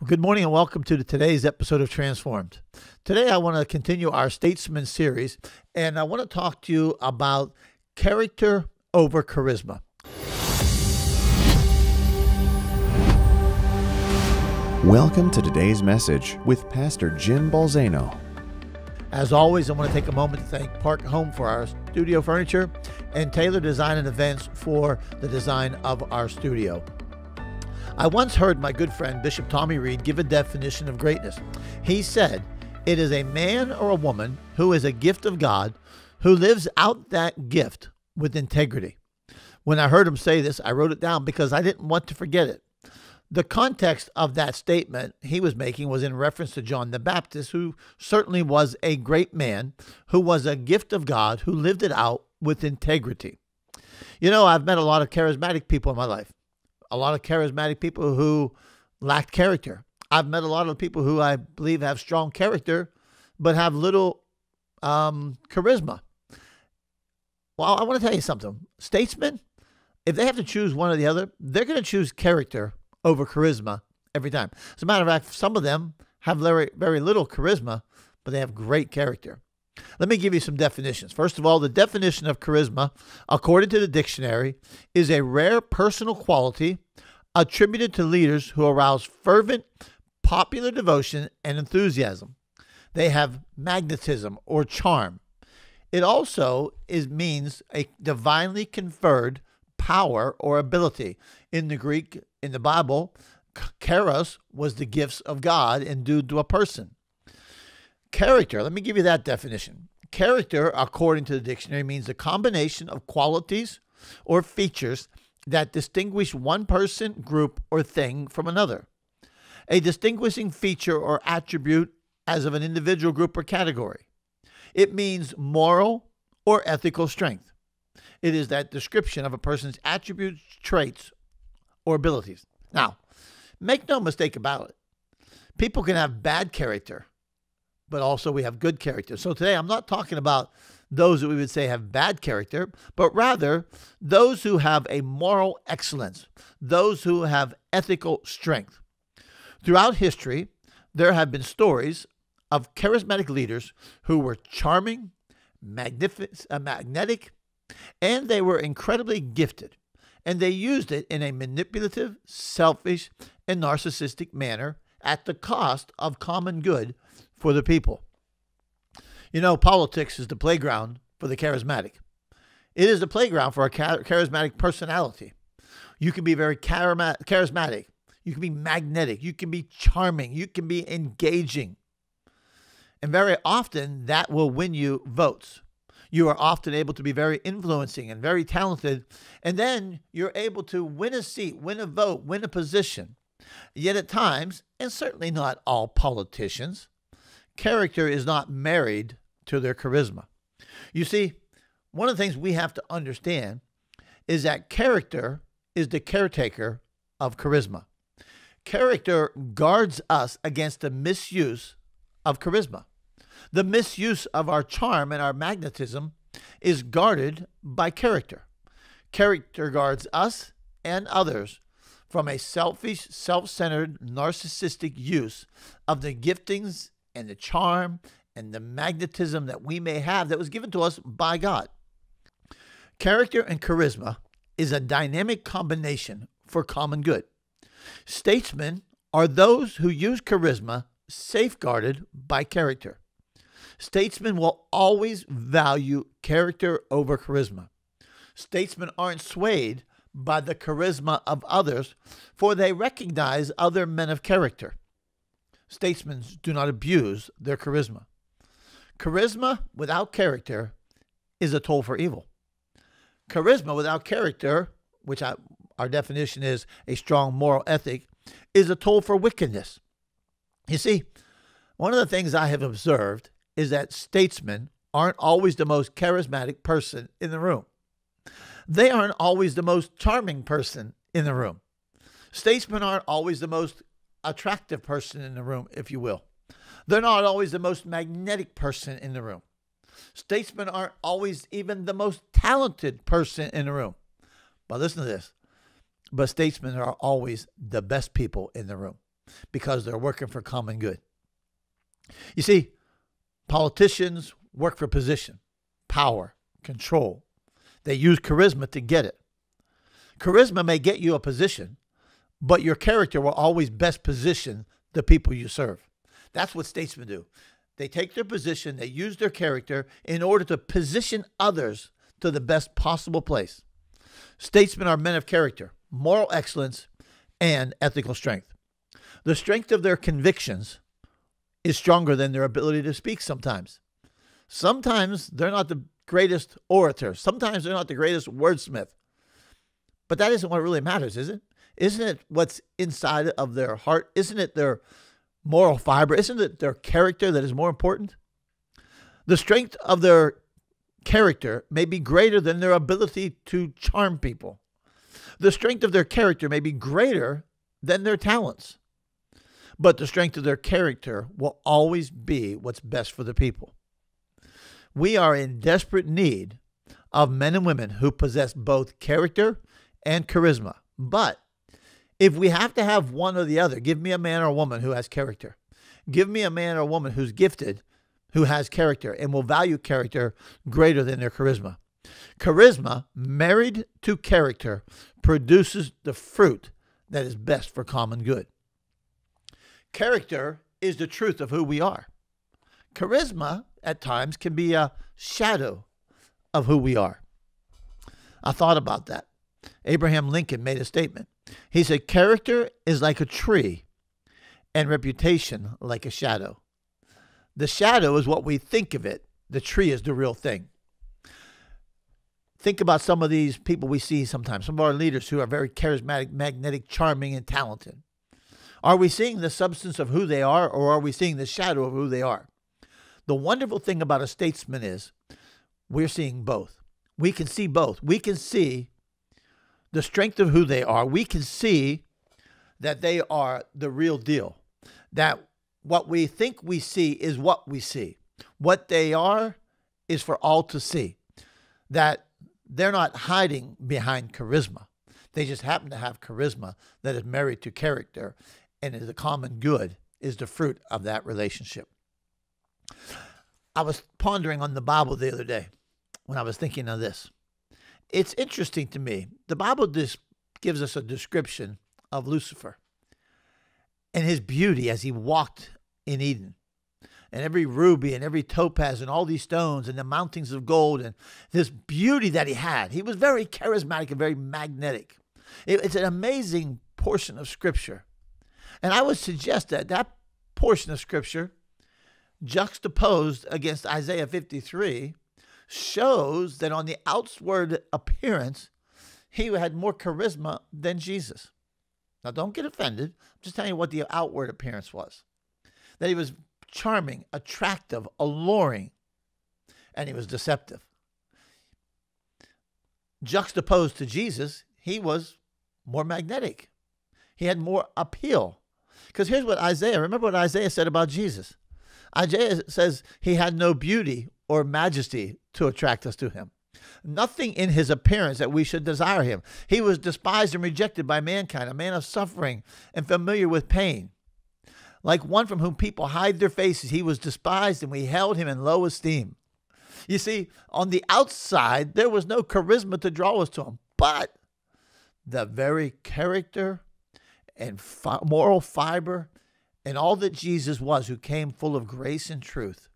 Well, good morning and welcome to today's episode of Transformed. Today, I want to continue our Statesman series, and I want to talk to you about character over charisma. Welcome to today's message with Pastor Jim Balzano. As always, I want to take a moment to thank Park Home for our studio furniture and Taylor Design and Events for the design of our studio. I once heard my good friend Bishop Tommy Reed give a definition of greatness. He said, It is a man or a woman who is a gift of God who lives out that gift with integrity. When I heard him say this, I wrote it down because I didn't want to forget it. The context of that statement he was making was in reference to John the Baptist, who certainly was a great man, who was a gift of God, who lived it out with integrity. You know, I've met a lot of charismatic people in my life a lot of charismatic people who lacked character. I've met a lot of people who I believe have strong character, but have little um, charisma. Well, I want to tell you something. Statesmen, if they have to choose one or the other, they're going to choose character over charisma every time. As a matter of fact, some of them have very, very little charisma, but they have great character. Let me give you some definitions. First of all, the definition of charisma, according to the dictionary, is a rare personal quality attributed to leaders who arouse fervent popular devotion and enthusiasm. They have magnetism or charm. It also is means a divinely conferred power or ability. In the Greek, in the Bible, charis was the gifts of God endued to a person. Character, let me give you that definition. Character, according to the dictionary, means the combination of qualities or features that distinguish one person, group, or thing from another. A distinguishing feature or attribute as of an individual group or category. It means moral or ethical strength. It is that description of a person's attributes, traits, or abilities. Now, make no mistake about it. People can have bad character but also we have good character. So today I'm not talking about those that we would say have bad character, but rather those who have a moral excellence, those who have ethical strength. Throughout history, there have been stories of charismatic leaders who were charming, magnificent, uh, magnetic, and they were incredibly gifted. And they used it in a manipulative, selfish, and narcissistic manner at the cost of common good for the people. You know, politics is the playground for the charismatic. It is the playground for a charismatic personality. You can be very charismatic. You can be magnetic. You can be charming. You can be engaging. And very often that will win you votes. You are often able to be very influencing and very talented. And then you're able to win a seat, win a vote, win a position. Yet at times, and certainly not all politicians, character is not married to their charisma. You see, one of the things we have to understand is that character is the caretaker of charisma. Character guards us against the misuse of charisma. The misuse of our charm and our magnetism is guarded by character. Character guards us and others from a selfish, self centered, narcissistic use of the giftings and the charm and the magnetism that we may have that was given to us by God. Character and charisma is a dynamic combination for common good. Statesmen are those who use charisma safeguarded by character. Statesmen will always value character over charisma. Statesmen aren't swayed by the charisma of others, for they recognize other men of character. Statesmen do not abuse their charisma. Charisma without character is a toll for evil. Charisma without character, which I, our definition is a strong moral ethic, is a toll for wickedness. You see, one of the things I have observed is that statesmen aren't always the most charismatic person in the room. They aren't always the most charming person in the room. Statesmen aren't always the most attractive person in the room, if you will. They're not always the most magnetic person in the room. Statesmen aren't always even the most talented person in the room. But listen to this. But statesmen are always the best people in the room because they're working for common good. You see, politicians work for position, power, control, they use charisma to get it. Charisma may get you a position, but your character will always best position the people you serve. That's what statesmen do. They take their position, they use their character in order to position others to the best possible place. Statesmen are men of character, moral excellence, and ethical strength. The strength of their convictions is stronger than their ability to speak sometimes. Sometimes they're not the greatest orator. Sometimes they're not the greatest wordsmith. But that isn't what really matters, is it? Isn't it what's inside of their heart? Isn't it their moral fiber? Isn't it their character that is more important? The strength of their character may be greater than their ability to charm people. The strength of their character may be greater than their talents. But the strength of their character will always be what's best for the people. We are in desperate need of men and women who possess both character and charisma. But if we have to have one or the other, give me a man or a woman who has character. Give me a man or a woman who's gifted, who has character, and will value character greater than their charisma. Charisma, married to character, produces the fruit that is best for common good. Character is the truth of who we are. Charisma at times can be a shadow of who we are. I thought about that. Abraham Lincoln made a statement. He said, Character is like a tree, and reputation like a shadow. The shadow is what we think of it, the tree is the real thing. Think about some of these people we see sometimes, some of our leaders who are very charismatic, magnetic, charming, and talented. Are we seeing the substance of who they are, or are we seeing the shadow of who they are? The wonderful thing about a statesman is we're seeing both. We can see both. We can see the strength of who they are. We can see that they are the real deal, that what we think we see is what we see. What they are is for all to see, that they're not hiding behind charisma. They just happen to have charisma that is married to character and is the common good, is the fruit of that relationship. I was pondering on the Bible the other day when I was thinking of this. It's interesting to me. The Bible just gives us a description of Lucifer and his beauty as he walked in Eden. And every ruby and every topaz and all these stones and the mountings of gold and this beauty that he had. He was very charismatic and very magnetic. it's an amazing portion of Scripture. And I would suggest that that portion of Scripture juxtaposed against Isaiah 53 shows that on the outward appearance, he had more charisma than Jesus. Now, don't get offended. I'm just telling you what the outward appearance was that he was charming, attractive, alluring, and he was deceptive. Juxtaposed to Jesus, he was more magnetic, he had more appeal. Because here's what Isaiah, remember what Isaiah said about Jesus Ajay says he had no beauty or majesty to attract us to him. Nothing in his appearance that we should desire him. He was despised and rejected by mankind, a man of suffering and familiar with pain. Like one from whom people hide their faces, he was despised and we held him in low esteem. You see, on the outside, there was no charisma to draw us to him, but the very character and fi moral fiber and all that Jesus was, who came full of grace and truth,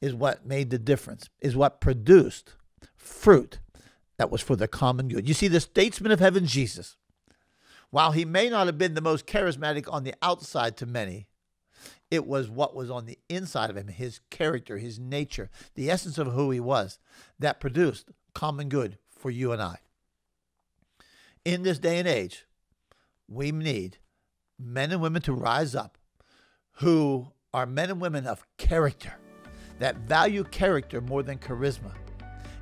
is what made the difference, is what produced fruit that was for the common good. You see, the statesman of heaven, Jesus, while he may not have been the most charismatic on the outside to many, it was what was on the inside of him, his character, his nature, the essence of who he was, that produced common good for you and I. In this day and age, we need men and women to rise up who are men and women of character that value character more than charisma.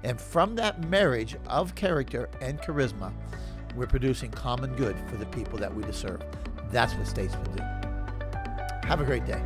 And from that marriage of character and charisma, we're producing common good for the people that we deserve. That's what statesmen do. Have a great day.